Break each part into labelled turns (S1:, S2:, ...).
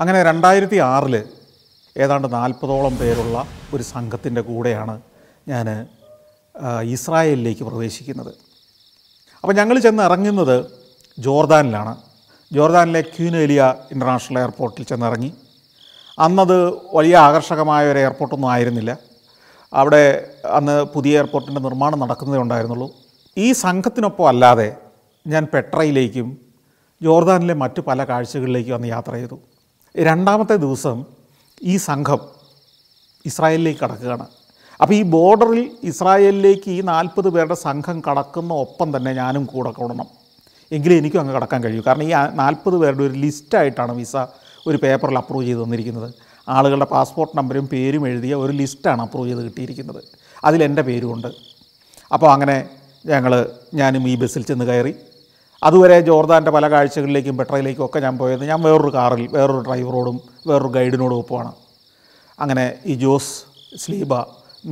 S1: അങ്ങനെ രണ്ടായിരത്തി ആറിൽ ഏതാണ്ട് നാൽപ്പതോളം പേരുള്ള ഒരു സംഘത്തിൻ്റെ കൂടെയാണ് ഞാൻ ഇസ്രായേലിലേക്ക് പ്രവേശിക്കുന്നത് അപ്പോൾ ഞങ്ങൾ ചെന്ന് ഇറങ്ങുന്നത് ജോർദാനിലാണ് ജോർദാനിലെ ക്യൂനേലിയ ഇൻ്റർനാഷണൽ എയർപോർട്ടിൽ ചെന്നിറങ്ങി അന്നത് വലിയ ആകർഷകമായ ഒരു എയർപോർട്ടൊന്നും ആയിരുന്നില്ല അവിടെ അന്ന് പുതിയ എയർപോർട്ടിൻ്റെ നിർമ്മാണം നടക്കുന്നതേ ഉണ്ടായിരുന്നുള്ളൂ ഈ സംഘത്തിനൊപ്പം അല്ലാതെ ഞാൻ പെട്രയിലേക്കും ജോർദാനിലെ മറ്റ് പല കാഴ്ചകളിലേക്കും അന്ന് യാത്ര ചെയ്തു രണ്ടാമത്തെ ദിവസം ഈ സംഘം ഇസ്രായേലിലേക്ക് കടക്കുകയാണ് അപ്പോൾ ഈ ബോർഡറിൽ ഇസ്രായേലിലേക്ക് ഈ നാൽപ്പത് പേരുടെ സംഘം കടക്കുന്ന ഒപ്പം തന്നെ ഞാനും കൂടെ കൂടണം എങ്കിലും എനിക്കും അങ്ങ് കടക്കാൻ കഴിയൂ കാരണം ഈ നാൽപ്പത് പേരുടെ ഒരു ലിസ്റ്റായിട്ടാണ് വിസ ഒരു പേപ്പറിൽ അപ്രൂവ് ചെയ്ത് തന്നിരിക്കുന്നത് ആളുകളുടെ പാസ്പോർട്ട് നമ്പരും പേരും എഴുതിയ ഒരു ലിസ്റ്റാണ് അപ്രൂവ് ചെയ്ത് കിട്ടിയിരിക്കുന്നത് അതിലെൻ്റെ പേരുമുണ്ട് അപ്പോൾ അങ്ങനെ ഞങ്ങൾ ഞാനും ഈ ബസ്സിൽ ചെന്ന് കയറി അതുവരെ ജോർദാൻ്റെ പല കാഴ്ചകളിലേക്കും പെട്രയിലേക്കും ഒക്കെ ഞാൻ പോയത് ഞാൻ വേറൊരു കാറിൽ വേറൊരു ഡ്രൈവറോടും വേറൊരു ഗൈഡിനോടും ഒപ്പമാണ് അങ്ങനെ ഈ ജോസ് സ്ലീബ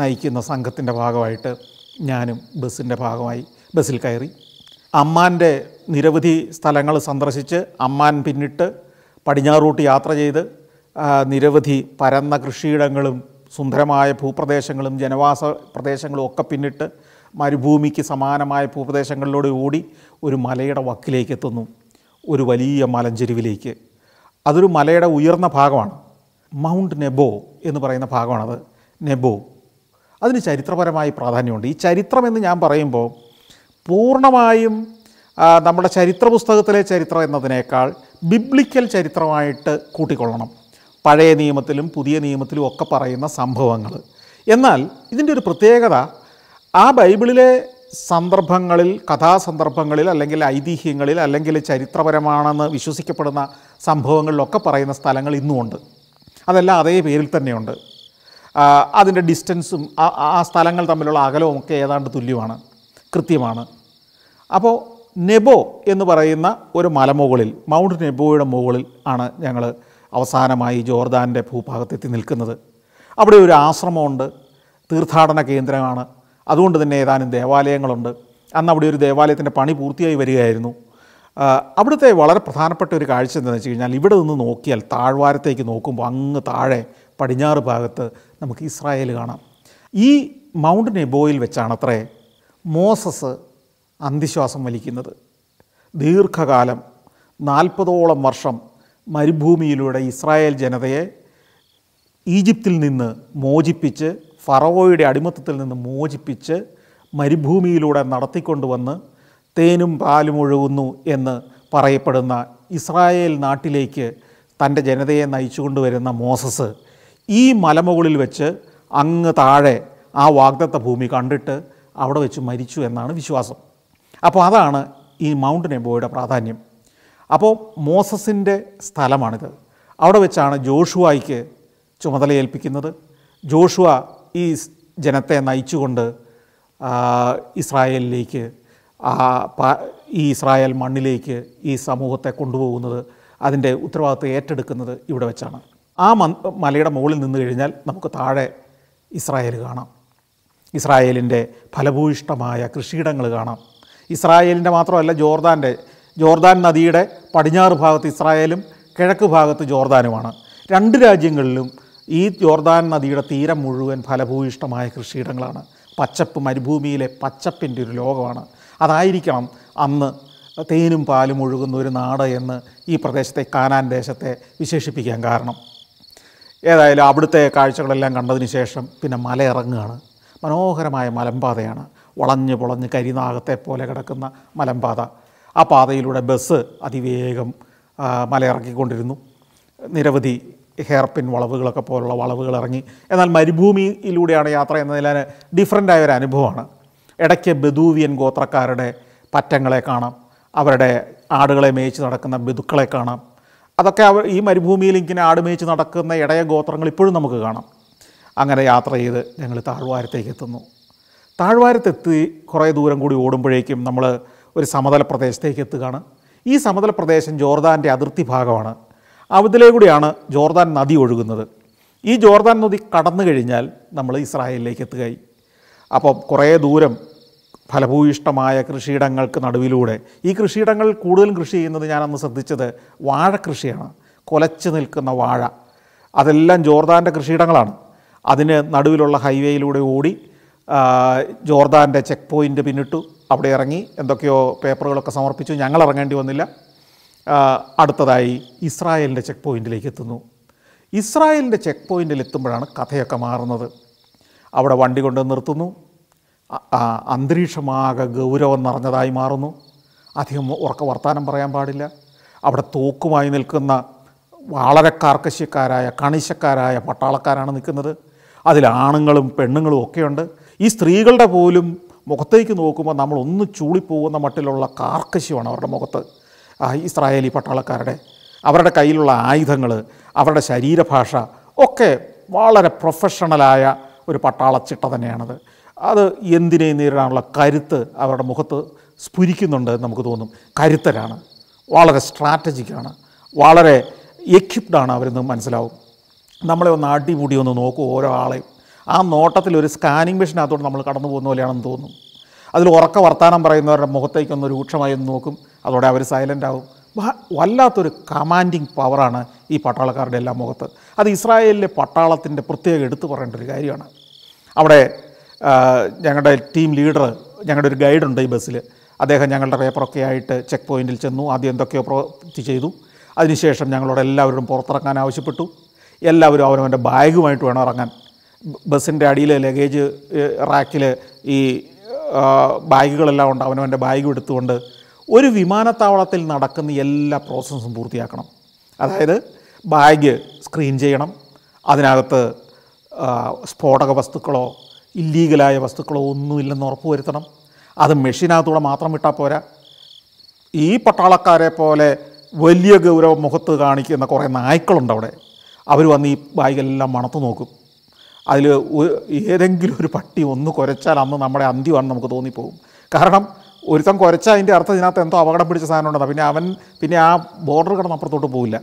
S1: നയിക്കുന്ന സംഘത്തിൻ്റെ ഭാഗമായിട്ട് ഞാനും ബസ്സിൻ്റെ ഭാഗമായി ബസ്സിൽ കയറി അമ്മാൻ്റെ നിരവധി സ്ഥലങ്ങൾ സന്ദർശിച്ച് അമ്മാൻ പിന്നിട്ട് പടിഞ്ഞാറൂട്ട് യാത്ര ചെയ്ത് നിരവധി പരന്ന കൃഷിയിടങ്ങളും സുന്ദരമായ ഭൂപ്രദേശങ്ങളും ജനവാസ പ്രദേശങ്ങളും ഒക്കെ പിന്നിട്ട് മരുഭൂമിക്ക് സമാനമായ ഭൂപ്രദേശങ്ങളിലൂടെ ഓടി ഒരു മലയുടെ വക്കിലേക്ക് എത്തുന്നു ഒരു വലിയ മലഞ്ചെരുവിലേക്ക് അതൊരു മലയുടെ ഉയർന്ന ഭാഗമാണ് മൗണ്ട് നെബോ എന്ന് പറയുന്ന ഭാഗമാണത് നെബോ അതിന് ചരിത്രപരമായി പ്രാധാന്യമുണ്ട് ഈ ചരിത്രമെന്ന് ഞാൻ പറയുമ്പോൾ പൂർണ്ണമായും നമ്മുടെ ചരിത്ര പുസ്തകത്തിലെ ചരിത്രം എന്നതിനേക്കാൾ ബിബ്ലിക്കൽ ചരിത്രമായിട്ട് കൂട്ടിക്കൊള്ളണം പഴയ നിയമത്തിലും പുതിയ നിയമത്തിലും ഒക്കെ പറയുന്ന സംഭവങ്ങൾ എന്നാൽ ഇതിൻ്റെ ഒരു പ്രത്യേകത ആ ബൈബിളിലെ സന്ദർഭങ്ങളിൽ കഥാസന്ദർഭങ്ങളിൽ അല്ലെങ്കിൽ ഐതിഹ്യങ്ങളിൽ അല്ലെങ്കിൽ ചരിത്രപരമാണെന്ന് വിശ്വസിക്കപ്പെടുന്ന സംഭവങ്ങളിലൊക്കെ പറയുന്ന സ്ഥലങ്ങൾ ഇന്നുമുണ്ട് അതെല്ലാം അതേ പേരിൽ തന്നെയുണ്ട് അതിൻ്റെ ഡിസ്റ്റൻസും ആ സ്ഥലങ്ങൾ തമ്മിലുള്ള അകലവും ഒക്കെ ഏതാണ്ട് തുല്യമാണ് കൃത്യമാണ് അപ്പോൾ നെബോ എന്ന് പറയുന്ന ഒരു മലമുകളിൽ മൗണ്ട് നെബോയുടെ മുകളിൽ ആണ് ഞങ്ങൾ അവസാനമായി ജോർദാൻ്റെ ഭൂഭാഗത്തെത്തി നിൽക്കുന്നത് അവിടെ ഒരു ആശ്രമമുണ്ട് തീർത്ഥാടന കേന്ദ്രമാണ് അതുകൊണ്ട് തന്നെ ഏതാനും ദേവാലയങ്ങളുണ്ട് അന്ന് അവിടെ ഒരു ദേവാലയത്തിൻ്റെ പണി പൂർത്തിയായി വരികയായിരുന്നു അവിടുത്തെ വളരെ പ്രധാനപ്പെട്ട ഒരു കാഴ്ച എന്താണെന്ന് വെച്ച് കഴിഞ്ഞാൽ ഇവിടെ നിന്ന് നോക്കിയാൽ താഴ്വാരത്തേക്ക് നോക്കുമ്പോൾ അങ്ങ് താഴെ പടിഞ്ഞാറ് ഭാഗത്ത് നമുക്ക് ഇസ്രായേൽ കാണാം ഈ മൗണ്ട് നെബോയിൽ വെച്ചാണ് അത്രേ മോസസ് അന്ധിശ്വാസം വലിക്കുന്നത് ദീർഘകാലം നാൽപ്പതോളം വർഷം മരുഭൂമിയിലൂടെ ഇസ്രായേൽ ജനതയെ ഈജിപ്തിൽ നിന്ന് മോചിപ്പിച്ച് ഫറവോയുടെ അടിമത്തത്തിൽ നിന്ന് മോചിപ്പിച്ച് മരുഭൂമിയിലൂടെ നടത്തിക്കൊണ്ടുവന്ന് തേനും പാലും ഒഴുകുന്നു എന്ന് പറയപ്പെടുന്ന ഇസ്രായേൽ നാട്ടിലേക്ക് തൻ്റെ ജനതയെ നയിച്ചുകൊണ്ടുവരുന്ന മോസസ് ഈ മലമുകളിൽ വെച്ച് അങ്ങ് താഴെ ആ വാഗ്ദത്ത ഭൂമി കണ്ടിട്ട് അവിടെ വെച്ച് മരിച്ചു എന്നാണ് വിശ്വാസം അപ്പോൾ അതാണ് ഈ മൗണ്ട് നെബോയുടെ പ്രാധാന്യം അപ്പോൾ മോസസിൻ്റെ സ്ഥലമാണിത് അവിടെ വെച്ചാണ് ജോഷുവായിക്ക് ചുമതല ഏൽപ്പിക്കുന്നത് ജോഷുവ ഈ ജനത്തെ നയിച്ചുകൊണ്ട് ഇസ്രായേലിലേക്ക് ഈ ഇസ്രായേൽ മണ്ണിലേക്ക് ഈ സമൂഹത്തെ കൊണ്ടുപോകുന്നത് അതിൻ്റെ ഉത്തരവാദിത്വം ഏറ്റെടുക്കുന്നത് ഇവിടെ വെച്ചാണ് ആ മലയുടെ മുകളിൽ നിന്ന് കഴിഞ്ഞാൽ നമുക്ക് താഴെ ഇസ്രായേൽ കാണാം ഇസ്രായേലിൻ്റെ ഫലഭൂയിഷ്ടമായ കൃഷിയിടങ്ങൾ കാണാം ഇസ്രായേലിൻ്റെ മാത്രമല്ല ജോർദാൻ്റെ ജോർദാൻ നദിയുടെ പടിഞ്ഞാറ് ഭാഗത്ത് ഇസ്രായേലും കിഴക്ക് ഭാഗത്ത് ജോർദാനുമാണ് രണ്ട് രാജ്യങ്ങളിലും ഈ യോർദാൻ നദിയുടെ തീരം മുഴുവൻ ഫലഭൂയിഷ്ടമായ കൃഷിയിടങ്ങളാണ് പച്ചപ്പ് മരുഭൂമിയിലെ പച്ചപ്പിൻ്റെ ഒരു ലോകമാണ് അതായിരിക്കണം അന്ന് തേനും പാലും ഒഴുകുന്ന ഒരു നാട് എന്ന് ഈ പ്രദേശത്തെ കാനാൻ ദേശത്തെ വിശേഷിപ്പിക്കാൻ കാരണം ഏതായാലും അവിടുത്തെ കാഴ്ചകളെല്ലാം കണ്ടതിന് ശേഷം പിന്നെ മല ഇറങ്ങുകയാണ് മനോഹരമായ മലമ്പാതയാണ് വളഞ്ഞ് പൊളഞ്ഞ് കരിനാഗത്തെ പോലെ കിടക്കുന്ന മലമ്പാത ആ പാതയിലൂടെ ബസ് അതിവേഗം മലയിറക്കിക്കൊണ്ടിരുന്നു നിരവധി ഹെയർ പിൻ വളവുകളൊക്കെ പോലുള്ള വളവുകൾ ഇറങ്ങി എന്നാൽ മരുഭൂമിയിലൂടെയാണ് യാത്ര എന്നതിൽ ഡിഫറൻ്റായ ഒരു അനുഭവമാണ് ഇടയ്ക്ക് ബദൂവിയൻ ഗോത്രക്കാരുടെ പറ്റങ്ങളെ കാണാം അവരുടെ ആടുകളെ മേയിച്ച് നടക്കുന്ന ബിദുക്കളെ കാണാം അതൊക്കെ അവർ ഈ മരുഭൂമിയിൽ ഇങ്ങനെ ആട് മേയിച്ച് നടക്കുന്ന ഇടയ ഗോത്രങ്ങൾ ഇപ്പോഴും നമുക്ക് കാണാം അങ്ങനെ യാത്ര ചെയ്ത് ഞങ്ങൾ താഴ്വാരത്തേക്ക് എത്തുന്നു താഴ്വാരത്തെത്തി കുറേ ദൂരം കൂടി ഓടുമ്പോഴേക്കും നമ്മൾ ഒരു സമതല പ്രദേശത്തേക്ക് എത്തുകയാണ് ഈ സമതല പ്രദേശം ജോർദാൻ്റെ അതിർത്തി ഭാഗമാണ് അവിടെ കൂടിയാണ് ജോർദാൻ നദി ഒഴുകുന്നത് ഈ ജോർദാൻ നദി കടന്നു കഴിഞ്ഞാൽ നമ്മൾ ഇസ്രായേലിലേക്ക് എത്തുകയായി അപ്പം കുറേ ദൂരം ഫലഭൂയിഷ്ടമായ കൃഷിയിടങ്ങൾക്ക് നടുവിലൂടെ ഈ കൃഷിയിടങ്ങൾ കൂടുതലും കൃഷി ചെയ്യുന്നത് ഞാൻ അന്ന് ശ്രദ്ധിച്ചത് വാഴ കൃഷിയാണ് കൊലച്ചു നിൽക്കുന്ന വാഴ അതെല്ലാം ജോർദാൻ്റെ കൃഷിയിടങ്ങളാണ് അതിന് നടുവിലുള്ള ഹൈവേയിലൂടെ ഓടി ജോർദാൻ്റെ ചെക്ക് പോയിൻ്റ് പിന്നിട്ടു അവിടെ ഇറങ്ങി എന്തൊക്കെയോ പേപ്പറുകളൊക്കെ സമർപ്പിച്ചു ഞങ്ങൾ ഇറങ്ങേണ്ടി വന്നില്ല അടുത്തതായി ഇസ്രായേലിൻ്റെ ചെക്ക് പോയിൻറ്റിലേക്ക് എത്തുന്നു ഇസ്രായേലിൻ്റെ ചെക്ക് പോയിൻറ്റിൽ എത്തുമ്പോഴാണ് കഥയൊക്കെ മാറുന്നത് അവിടെ വണ്ടി കൊണ്ട് നിർത്തുന്നു അന്തരീക്ഷമാകെ ഗൗരവം നിറഞ്ഞതായി മാറുന്നു അധികം ഉറക്ക വർത്തമാനം പറയാൻ പാടില്ല അവിടെ തോക്കുമായി നിൽക്കുന്ന വളരെ കാർക്കശ്യക്കാരായ കണിശക്കാരായ പട്ടാളക്കാരാണ് നിൽക്കുന്നത് അതിൽ ആണുങ്ങളും പെണ്ണുങ്ങളും ഒക്കെയുണ്ട് ഈ സ്ത്രീകളുടെ പോലും മുഖത്തേക്ക് നോക്കുമ്പോൾ നമ്മളൊന്ന് ചൂളിപ്പോകുന്ന മട്ടിലുള്ള കാർക്കശ്യമാണ് അവരുടെ മുഖത്ത് ആ ഇസ്രായേലി പട്ടാളക്കാരുടെ അവരുടെ കയ്യിലുള്ള ആയുധങ്ങൾ അവരുടെ ശരീരഭാഷ ഒക്കെ വളരെ പ്രൊഫഷണലായ ഒരു പട്ടാളച്ചിട്ട തന്നെയാണത് അത് എന്തിനേയും നേരിടാനുള്ള കരുത്ത് അവരുടെ മുഖത്ത് സ്ഫുരിക്കുന്നുണ്ട് എന്ന് നമുക്ക് തോന്നും കരുത്തരാണ് വളരെ സ്ട്രാറ്റജിക്കാണ് വളരെ എക്യുപ്ഡാണ് അവരെന്ന് മനസ്സിലാവും നമ്മളെ ഒന്ന് അടിപൊടി ഒന്ന് നോക്കും ഓരോ ആളെയും ആ നോട്ടത്തിൽ ഒരു സ്കാനിങ് മെഷീനകത്തോട് നമ്മൾ കടന്നു പോകുന്ന പോലെയാണെന്ന് തോന്നും അതിൽ ഉറക്ക വർത്തമാനം പറയുന്നവരുടെ മുഖത്തേക്കൊന്ന് രൂക്ഷമായി ഒന്ന് നോക്കും അതോടെ അവർ സൈലൻ്റ് ആവും വല്ലാത്തൊരു കമാൻഡിങ് പവറാണ് ഈ പട്ടാളക്കാരുടെ എല്ലാ മുഖത്ത് അത് ഇസ്രായേലിലെ പട്ടാളത്തിൻ്റെ പ്രത്യേകം എടുത്തു പറയേണ്ട ഒരു കാര്യമാണ് അവിടെ ഞങ്ങളുടെ ടീം ലീഡർ ഞങ്ങളുടെ ഒരു ഗൈഡുണ്ട് ഈ ബസ്സിൽ അദ്ദേഹം ഞങ്ങളുടെ പേപ്പറൊക്കെ ആയിട്ട് ചെക്ക് പോയിൻറ്റിൽ ചെന്നു ആദ്യം എന്തൊക്കെയോ പ്രവൃത്തി ചെയ്തു അതിനുശേഷം ഞങ്ങളോട് എല്ലാവരും പുറത്തിറങ്ങാൻ ആവശ്യപ്പെട്ടു എല്ലാവരും അവനവൻ്റെ ബാഗുമായിട്ട് വേണം ഇറങ്ങാൻ ബസ്സിൻ്റെ അടിയിലെ ലഗേജ് റാക്കിൽ ഈ ബാഗുകളെല്ലാം ഉണ്ട് അവനവൻ്റെ ബാഗ് എടുത്തുകൊണ്ട് ഒരു വിമാനത്താവളത്തിൽ നടക്കുന്ന എല്ലാ പ്രോസസ്സും പൂർത്തിയാക്കണം അതായത് ബാഗ് സ്ക്രീൻ ചെയ്യണം അതിനകത്ത് സ്ഫോടക വസ്തുക്കളോ ഇല്ലീഗലായ വസ്തുക്കളോ ഒന്നുമില്ലെന്ന് ഉറപ്പുവരുത്തണം അത് മെഷീനകത്തൂടെ മാത്രം വിട്ടാൽ പോരാ ഈ പട്ടാളക്കാരെ പോലെ വലിയ ഗൗരവ മുഖത്ത് കാണിക്കുന്ന കുറേ നായ്ക്കളുണ്ട് അവിടെ അവർ വന്ന് ഈ ബാഗെല്ലാം മണത്ത് നോക്കും അതിൽ ഏതെങ്കിലും ഒരു പട്ടി ഒന്ന് കുരച്ചാൽ അന്ന് നമ്മുടെ അന്ത്യമാണെന്ന് നമുക്ക് തോന്നിപ്പോകും കാരണം ഒരുത്തം കുരച്ച അതിൻ്റെ അർത്ഥം ഇതിനകത്ത് എന്തോ അപകടം പിടിച്ച സാധനം ഉണ്ടെന്നാണ് പിന്നെ അവൻ പിന്നെ ആ ബോർഡർ കടന്ന് അപ്പുറത്തോട്ട് പോവില്ല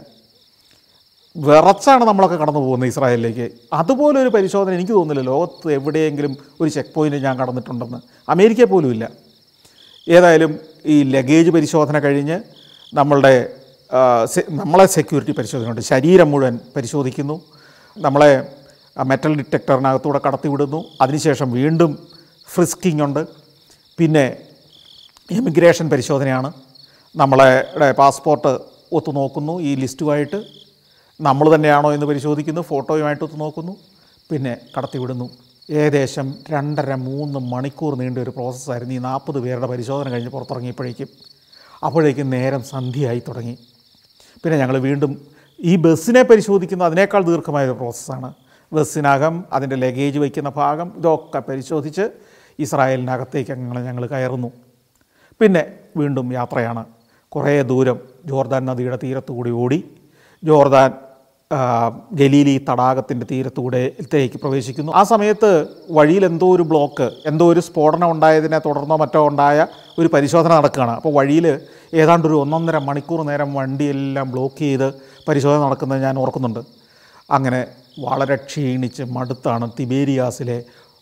S1: വിറച്ചാണ് നമ്മളൊക്കെ കടന്നു പോകുന്നത് ഇസ്രായേലിലേക്ക് അതുപോലെ ഒരു പരിശോധന എനിക്ക് തോന്നുന്നില്ല ലോകത്ത് എവിടെയെങ്കിലും ഒരു ചെക്ക് പോയിന്റ് ഞാൻ കടന്നിട്ടുണ്ടെന്ന് അമേരിക്കയിൽ പോലും ഇല്ല ഏതായാലും ഈ ലഗേജ് പരിശോധന കഴിഞ്ഞ് നമ്മളുടെ നമ്മളെ സെക്യൂരിറ്റി പരിശോധനയുണ്ട് ശരീരം മുഴുവൻ പരിശോധിക്കുന്നു നമ്മളെ മെറ്റൽ ഡിറ്റക്ടറിനകത്തൂടെ കടത്തിവിടുന്നു അതിനുശേഷം വീണ്ടും ഫ്രിസ്കിംഗ് ഉണ്ട് പിന്നെ എമിഗ്രേഷൻ പരിശോധനയാണ് നമ്മളെ പാസ്പോർട്ട് ഒത്തു നോക്കുന്നു ഈ ലിസ്റ്റുമായിട്ട് നമ്മൾ തന്നെയാണോ എന്ന് പരിശോധിക്കുന്നു ഫോട്ടോയുമായിട്ട് ഒത്തു നോക്കുന്നു പിന്നെ കടത്തിവിടുന്നു ഏകദേശം രണ്ടര മൂന്ന് മണിക്കൂർ നീണ്ട ഒരു പ്രോസസ്സായിരുന്നു ഈ നാൽപ്പത് പേരുടെ പരിശോധന കഴിഞ്ഞ് പുറത്തിറങ്ങിയപ്പോഴേക്കും അപ്പോഴേക്കും നേരം സന്ധ്യയായി തുടങ്ങി പിന്നെ ഞങ്ങൾ വീണ്ടും ഈ ബസ്സിനെ പരിശോധിക്കുന്ന അതിനേക്കാൾ ദീർഘമായ ഒരു പ്രോസസ്സാണ് ബസ്സിനകം അതിൻ്റെ ലഗേജ് വയ്ക്കുന്ന ഭാഗം ഇതൊക്കെ പരിശോധിച്ച് ഇസ്രായേലിനകത്തേക്ക് അങ്ങനെ ഞങ്ങൾ കയറുന്നു പിന്നെ വീണ്ടും യാത്രയാണ് കുറേ ദൂരം ജോർദാൻ നദിയുടെ തീരത്തുകൂടി ഓടി ജോർദാൻ ഗലീലി തടാകത്തിൻ്റെ തീരത്തൂടെത്തേക്ക് പ്രവേശിക്കുന്നു ആ സമയത്ത് വഴിയിൽ എന്തോ ഒരു ബ്ലോക്ക് എന്തോ ഒരു സ്ഫോടനം ഉണ്ടായതിനെ തുടർന്നോ മറ്റോ ഉണ്ടായ ഒരു പരിശോധന നടക്കുകയാണ് അപ്പോൾ വഴിയിൽ ഏതാണ്ട് ഒരു ഒന്നൊന്നര മണിക്കൂർ നേരം വണ്ടിയെല്ലാം ബ്ലോക്ക് ചെയ്ത് പരിശോധന നടക്കുന്നത് ഞാൻ ഓർക്കുന്നുണ്ട് അങ്ങനെ വളരെ ക്ഷീണിച്ച് മടുത്താണ് തിബേരിയാസിലെ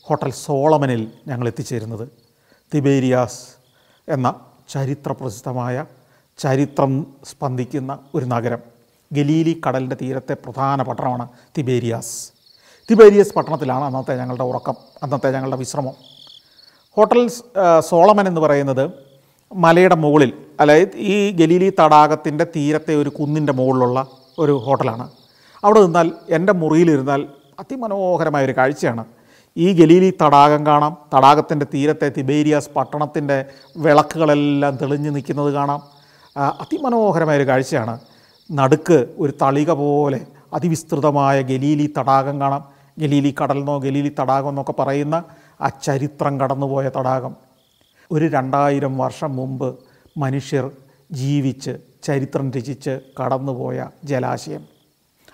S1: ഹോട്ടൽ സോളമനിൽ ഞങ്ങൾ എത്തിച്ചേരുന്നത് തിബേരിയാസ് എന്ന ചരിത്ര പ്രസിദ്ധമായ ചരിത്രം സ്പന്ദിക്കുന്ന ഒരു നഗരം ഗലീലി കടലിൻ്റെ തീരത്തെ പ്രധാന പട്ടണമാണ് തിബേരിയാസ് തിബേരിയാസ് പട്ടണത്തിലാണ് അന്നത്തെ ഞങ്ങളുടെ ഉറക്കം അന്നത്തെ ഞങ്ങളുടെ വിശ്രമം ഹോട്ടൽ സോളമൻ എന്ന് പറയുന്നത് മലയുടെ മുകളിൽ അതായത് ഈ ഗലീലി തടാകത്തിൻ്റെ തീരത്തെ ഒരു കുന്നിൻ്റെ മുകളിലുള്ള ഒരു ഹോട്ടലാണ് അവിടെ നിന്നാൽ എൻ്റെ മുറിയിലിരുന്നാൽ അതിമനോഹരമായൊരു കാഴ്ചയാണ് ഈ ഗലീലി തടാകം കാണാം തടാകത്തിൻ്റെ തീരത്തെ തിബേരിയാസ് പട്ടണത്തിൻ്റെ വിളക്കുകളെല്ലാം തെളിഞ്ഞു നിൽക്കുന്നത് കാണാം അതിമനോഹരമായൊരു കാഴ്ചയാണ് നടുക്ക് ഒരു തളിക പോലെ അതിവിസ്തൃതമായ ഗലീലി തടാകം കാണാം ഗലീലി കടലെന്നോ ഗലീലി തടാകം എന്നൊക്കെ പറയുന്ന ആ ചരിത്രം കടന്നുപോയ തടാകം ഒരു രണ്ടായിരം വർഷം മുമ്പ് മനുഷ്യർ ജീവിച്ച് ചരിത്രം രചിച്ച് കടന്നുപോയ ജലാശയം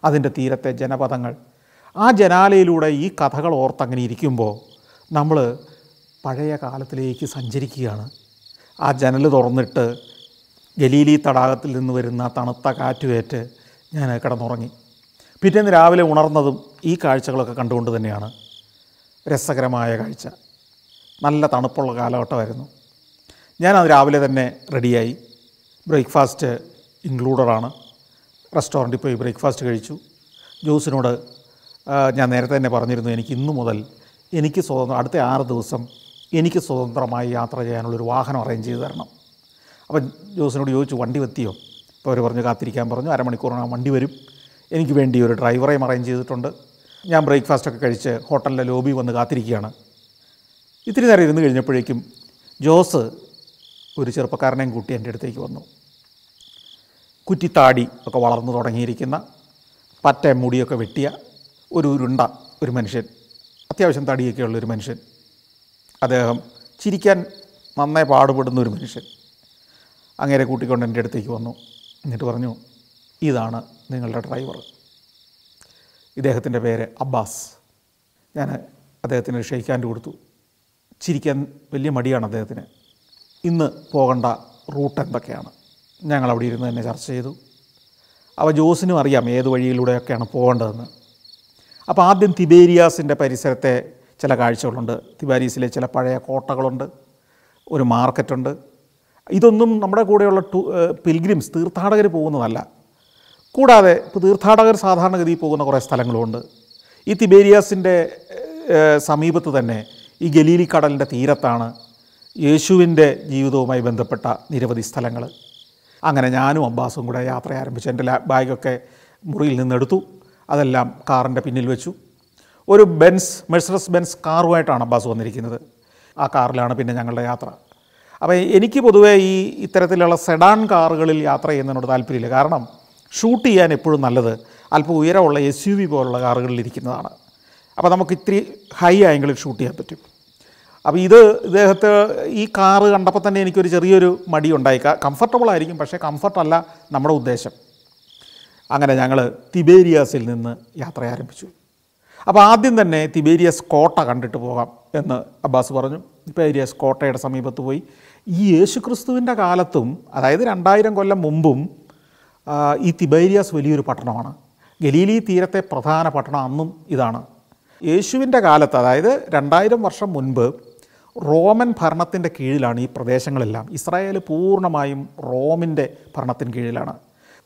S1: അതിൻ്റെ തീരത്തെ ജനപദങ്ങൾ ആ ജനാലയിലൂടെ ഈ കഥകൾ ഓർത്തങ്ങനെ ഇരിക്കുമ്പോൾ നമ്മൾ പഴയ കാലത്തിലേക്ക് സഞ്ചരിക്കുകയാണ് ആ ജനൽ തുറന്നിട്ട് ഗലീലി തടാകത്തിൽ നിന്ന് വരുന്ന തണുത്ത കാറ്റുകയറ്റ് ഞാൻ കിടന്നുറങ്ങി പിറ്റേന്ന് രാവിലെ ഉണർന്നതും ഈ കാഴ്ചകളൊക്കെ കണ്ടുകൊണ്ട് തന്നെയാണ് രസകരമായ കാഴ്ച നല്ല തണുപ്പുള്ള കാലഘട്ടമായിരുന്നു ഞാൻ അത് രാവിലെ തന്നെ റെഡിയായി ബ്രേക്ക്ഫാസ്റ്റ് ഇൻക്ലൂഡഡാണ് റെസ്റ്റോറൻറ്റിൽ പോയി ബ്രേക്ക്ഫാസ്റ്റ് കഴിച്ചു ജോസിനോട് ഞാൻ നേരത്തെ തന്നെ പറഞ്ഞിരുന്നു എനിക്ക് ഇന്നു മുതൽ എനിക്ക് സ്വതന്ത്രം അടുത്ത ആറ് ദിവസം എനിക്ക് സ്വതന്ത്രമായി യാത്ര ചെയ്യാനുള്ളൊരു വാഹനം അറേഞ്ച് ചെയ്ത് തരണം അപ്പം ജോസിനോട് ചോദിച്ചു വണ്ടി വെത്തിയോ അപ്പോൾ അവർ പറഞ്ഞു കാത്തിരിക്കാൻ പറഞ്ഞു അരമണിക്കൂറിനാണ് വണ്ടി വരും എനിക്ക് വേണ്ടി ഒരു ഡ്രൈവറേയും അറേഞ്ച് ചെയ്തിട്ടുണ്ട് ഞാൻ ബ്രേക്ക്ഫാസ്റ്റൊക്കെ കഴിച്ച് ഹോട്ടലിലെ ലോബി വന്ന് കാത്തിരിക്കുകയാണ് ഇത്തിരി നേരം ഇരുന്ന് കഴിഞ്ഞപ്പോഴേക്കും ജോസ് ഒരു ചെറുപ്പക്കാരനെയും കൂട്ടി എൻ്റെ അടുത്തേക്ക് വന്നു കുറ്റിത്താടി ഒക്കെ വളർന്നു തുടങ്ങിയിരിക്കുന്ന പറ്റ മുടിയൊക്കെ വെട്ടിയ ഒരു ഉരുണ്ട ഒരു മനുഷ്യൻ അത്യാവശ്യം തടിയൊക്കെ ഉള്ളൊരു മനുഷ്യൻ അദ്ദേഹം ചിരിക്കാൻ നന്നായി പാടുപെടുന്ന ഒരു മനുഷ്യൻ അങ്ങനെ കൂട്ടിക്കൊണ്ട് എൻ്റെ അടുത്തേക്ക് വന്നു എന്നിട്ട് പറഞ്ഞു ഇതാണ് നിങ്ങളുടെ ഡ്രൈവർ ഇദ്ദേഹത്തിൻ്റെ പേര് അബ്ബാസ് ഞാൻ അദ്ദേഹത്തിന് ഷെയ്ക്ക് കൊടുത്തു ചിരിക്കാൻ വലിയ മടിയാണ് അദ്ദേഹത്തിന് ഇന്ന് പോകേണ്ട റൂട്ട് എന്തൊക്കെയാണ് ഞങ്ങൾ അവിടെ ഇരുന്ന് തന്നെ ചർച്ച ചെയ്തു അപ്പോൾ ജോസിനും അറിയാം ഏത് വഴിയിലൂടെയൊക്കെയാണ് പോകേണ്ടതെന്ന് അപ്പോൾ ആദ്യം തിബേരിയാസിൻ്റെ പരിസരത്തെ ചില കാഴ്ചകളുണ്ട് തിബാരീസിലെ ചില പഴയ കോട്ടകളുണ്ട് ഒരു മാർക്കറ്റുണ്ട് ഇതൊന്നും നമ്മുടെ കൂടെയുള്ള ടു പിൽഗ്രിംസ് തീർത്ഥാടകർ പോകുന്നതല്ല കൂടാതെ ഇപ്പോൾ തീർത്ഥാടകർ സാധാരണഗതിയിൽ പോകുന്ന കുറേ സ്ഥലങ്ങളുമുണ്ട് ഈ തിബേരിയാസിൻ്റെ സമീപത്ത് തന്നെ ഈ ഗലീലി കടലിൻ്റെ തീരത്താണ് യേശുവിൻ്റെ ജീവിതവുമായി ബന്ധപ്പെട്ട നിരവധി സ്ഥലങ്ങൾ അങ്ങനെ ഞാനും അബ്ബാസും കൂടെ യാത്ര ആരംഭിച്ചു എൻ്റെ ബാഗൊക്കെ മുറിയിൽ നിന്നെടുത്തു അതെല്ലാം കാറിൻ്റെ പിന്നിൽ വെച്ചു ഒരു ബെൻസ് മെഴ്സറസ് ബെൻസ് കാറുമായിട്ടാണ് അബ്ബാസ് വന്നിരിക്കുന്നത് ആ കാറിലാണ് പിന്നെ ഞങ്ങളുടെ യാത്ര അപ്പോൾ എനിക്ക് പൊതുവേ ഈ ഇത്തരത്തിലുള്ള സെഡാൻ കാറുകളിൽ യാത്ര ചെയ്യുന്നതിനോട് താല്പര്യമില്ല കാരണം ഷൂട്ട് ചെയ്യാൻ എപ്പോഴും നല്ലത് അല്പം ഉയരമുള്ള എസ് യു വി പോലുള്ള കാറുകളിൽ ഇരിക്കുന്നതാണ് അപ്പോൾ നമുക്ക് ഇത്തിരി ഹൈ ആംഗിളിൽ ഷൂട്ട് ചെയ്യാൻ പറ്റും അപ്പോൾ ഇത് ഇദ്ദേഹത്തെ ഈ കാറ് കണ്ടപ്പോൾ തന്നെ എനിക്കൊരു ചെറിയൊരു മടി ഉണ്ടായി കംഫർട്ടബിൾ ആയിരിക്കും പക്ഷേ കംഫർട്ടല്ല നമ്മുടെ ഉദ്ദേശം അങ്ങനെ ഞങ്ങൾ തിബേരിയാസിൽ നിന്ന് യാത്ര ആരംഭിച്ചു അപ്പോൾ ആദ്യം തന്നെ തിബേരിയസ് കോട്ട കണ്ടിട്ട് പോകാം എന്ന് അബ്ബാസ് പറഞ്ഞു തിബേരിയസ് കോട്ടയുടെ സമീപത്ത് പോയി ഈ യേശുക്രിസ്തുവിൻ്റെ കാലത്തും അതായത് രണ്ടായിരം കൊല്ലം മുമ്പും ഈ തിബേരിയാസ് വലിയൊരു പട്ടണമാണ് ഗലീലി തീരത്തെ പ്രധാന പട്ടണം അന്നും ഇതാണ് യേശുവിൻ്റെ കാലത്ത് അതായത് രണ്ടായിരം വർഷം മുൻപ് റോമൻ ഭരണത്തിൻ്റെ കീഴിലാണ് ഈ പ്രദേശങ്ങളെല്ലാം ഇസ്രായേൽ പൂർണ്ണമായും റോമിൻ്റെ ഭരണത്തിന് കീഴിലാണ്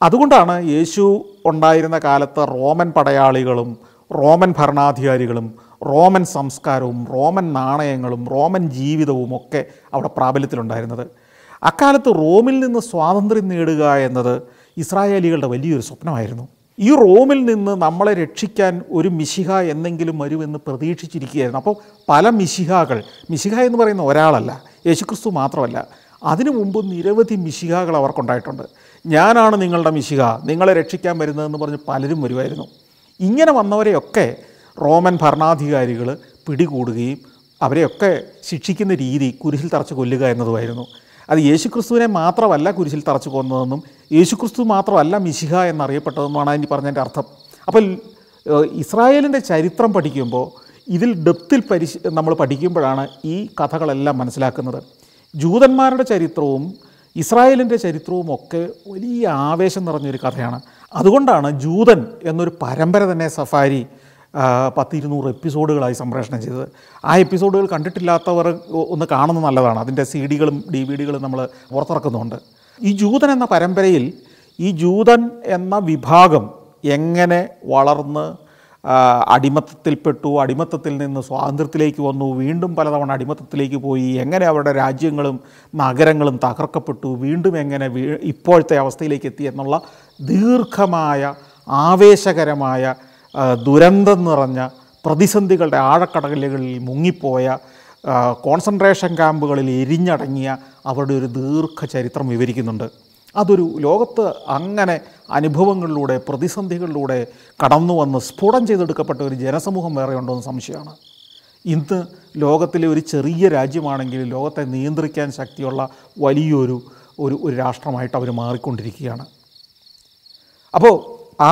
S1: അതുകൊണ്ടാണ് യേശു ഉണ്ടായിരുന്ന കാലത്ത് റോമൻ പടയാളികളും റോമൻ ഭരണാധികാരികളും റോമൻ സംസ്കാരവും റോമൻ നാണയങ്ങളും റോമൻ ജീവിതവും ഒക്കെ അവിടെ പ്രാബല്യത്തിലുണ്ടായിരുന്നത് അക്കാലത്ത് റോമിൽ നിന്ന് സ്വാതന്ത്ര്യം നേടുക എന്നത് ഇസ്രായേലികളുടെ വലിയൊരു സ്വപ്നമായിരുന്നു ഈ റോമിൽ നിന്ന് നമ്മളെ രക്ഷിക്കാൻ ഒരു മിശിഹ എന്നെങ്കിലും വരുമെന്ന് പ്രതീക്ഷിച്ചിരിക്കുകയായിരുന്നു അപ്പോൾ പല മിശിഹാകൾ മിശിഹ എന്ന് പറയുന്ന ഒരാളല്ല യേശുക്രിസ്തു മാത്രമല്ല അതിനു മുമ്പ് നിരവധി മിശിഹാകൾ അവർക്കുണ്ടായിട്ടുണ്ട് ഞാനാണ് നിങ്ങളുടെ മിശിഹ നിങ്ങളെ രക്ഷിക്കാൻ വരുന്നതെന്ന് പറഞ്ഞ് പലരും വരുമായിരുന്നു ഇങ്ങനെ വന്നവരെയൊക്കെ റോമൻ ഭരണാധികാരികൾ പിടികൂടുകയും അവരെയൊക്കെ ശിക്ഷിക്കുന്ന രീതി കുരിശിൽ തറച്ച് കൊല്ലുക എന്നതുമായിരുന്നു അത് യേശുക്രിസ്തുവിനെ മാത്രമല്ല കുരിശിൽ തറച്ചു കൊന്നതെന്നും യേശുക്രിസ്തു മാത്രമല്ല മിശിഹ എന്നറിയപ്പെട്ടതെന്നുമാണ് അതിന് പറഞ്ഞതിൻ്റെ അർത്ഥം അപ്പോൾ ഇസ്രായേലിൻ്റെ ചരിത്രം പഠിക്കുമ്പോൾ ഇതിൽ ഡെപ്തിൽ പരിശ നമ്മൾ പഠിക്കുമ്പോഴാണ് ഈ കഥകളെല്ലാം മനസ്സിലാക്കുന്നത് ജൂതന്മാരുടെ ചരിത്രവും ഇസ്രായേലിൻ്റെ ചരിത്രവും ഒക്കെ വലിയ ആവേശം നിറഞ്ഞൊരു കഥയാണ് അതുകൊണ്ടാണ് ജൂതൻ എന്നൊരു പരമ്പര തന്നെ സഫാരി പത്തിരുന്നൂറ് എപ്പിസോഡുകളായി സംപ്രേഷണം ചെയ്തത് ആ എപ്പിസോഡുകൾ കണ്ടിട്ടില്ലാത്തവർ ഒന്ന് കാണുന്നത് നല്ലതാണ് അതിൻ്റെ സി ഡികളും ഡി വി ഡികളും നമ്മൾ പുറത്തിറക്കുന്നുണ്ട് ഈ ജൂതൻ എന്ന പരമ്പരയിൽ ഈ ജൂതൻ എന്ന വിഭാഗം എങ്ങനെ വളർന്ന് അടിമത്തത്തിൽപ്പെട്ടു അടിമത്തത്തിൽ നിന്ന് സ്വാതന്ത്ര്യത്തിലേക്ക് വന്നു വീണ്ടും പലതവണ അടിമത്തത്തിലേക്ക് പോയി എങ്ങനെ അവരുടെ രാജ്യങ്ങളും നഗരങ്ങളും തകർക്കപ്പെട്ടു വീണ്ടും എങ്ങനെ ഇപ്പോഴത്തെ അവസ്ഥയിലേക്ക് എത്തി എന്നുള്ള ദീർഘമായ ആവേശകരമായ ദുരന്തം നിറഞ്ഞ പ്രതിസന്ധികളുടെ ആഴക്കടലുകളിൽ മുങ്ങിപ്പോയ കോൺസെൻട്രേഷൻ ക്യാമ്പുകളിൽ എരിഞ്ഞടങ്ങിയ അവരുടെ ഒരു ദീർഘചരിത്രം വിവരിക്കുന്നുണ്ട് അതൊരു ലോകത്ത് അങ്ങനെ അനുഭവങ്ങളിലൂടെ പ്രതിസന്ധികളിലൂടെ കടന്നു വന്ന് സ്ഫുടം ചെയ്തെടുക്കപ്പെട്ട ഒരു ജനസമൂഹം വേറെ ഉണ്ടോ എന്ന് സംശയമാണ് ഇന്ന് ലോകത്തിലെ ഒരു ചെറിയ രാജ്യമാണെങ്കിൽ ലോകത്തെ നിയന്ത്രിക്കാൻ ശക്തിയുള്ള വലിയൊരു ഒരു ഒരു രാഷ്ട്രമായിട്ട് അവർ മാറിക്കൊണ്ടിരിക്കുകയാണ് അപ്പോൾ